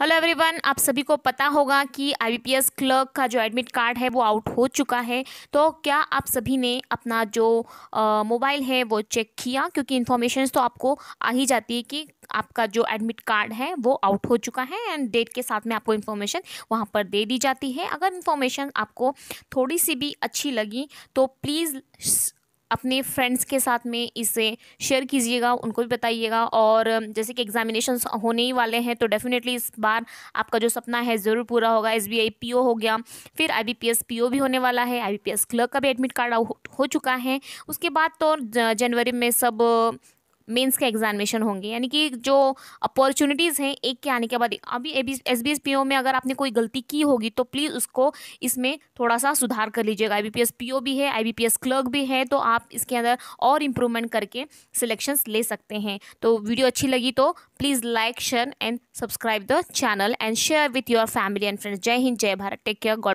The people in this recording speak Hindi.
हेलो एवरीवन आप सभी को पता होगा कि आईबीपीएस क्लर्क का जो एडमिट कार्ड है वो आउट हो चुका है तो क्या आप सभी ने अपना जो मोबाइल है वो चेक किया क्योंकि इन्फॉर्मेशन तो आपको आ ही जाती है कि आपका जो एडमिट कार्ड है वो आउट हो चुका है एंड डेट के साथ में आपको इन्फॉर्मेशन वहाँ पर दे दी जाती है अगर इन्फॉर्मेशन आपको थोड़ी सी भी अच्छी लगी तो प्लीज़ अपने फ्रेंड्स के साथ में इसे शेयर कीजिएगा उनको भी बताइएगा और जैसे कि एग्जामिनेशन होने ही वाले हैं तो डेफिनेटली इस बार आपका जो सपना है ज़रूर पूरा होगा एस बी हो गया फिर आई बी भी होने वाला है आई क्लर्क का भी एडमिट कार्ड हो, हो चुका है उसके बाद तो जनवरी में सब मेंस के एग्जामिनेशन होंगे यानी कि जो अपॉर्चुनिटीज़ हैं एक के आने के बाद अभी S B S P O में अगर आपने कोई गलती की होगी तो प्लीज़ उसको इसमें थोड़ा सा सुधार कर लीजिएगा I B P S P O भी है I B P S clerk भी है तो आप इसके अंदर और इम्प्रूवमेंट करके सिलेक्शंस ले सकते हैं तो वीडियो अच्छी लगी तो please like share and subscribe the channel and share with your family and friends जय हिंद जय भारत टेक केयर गॉड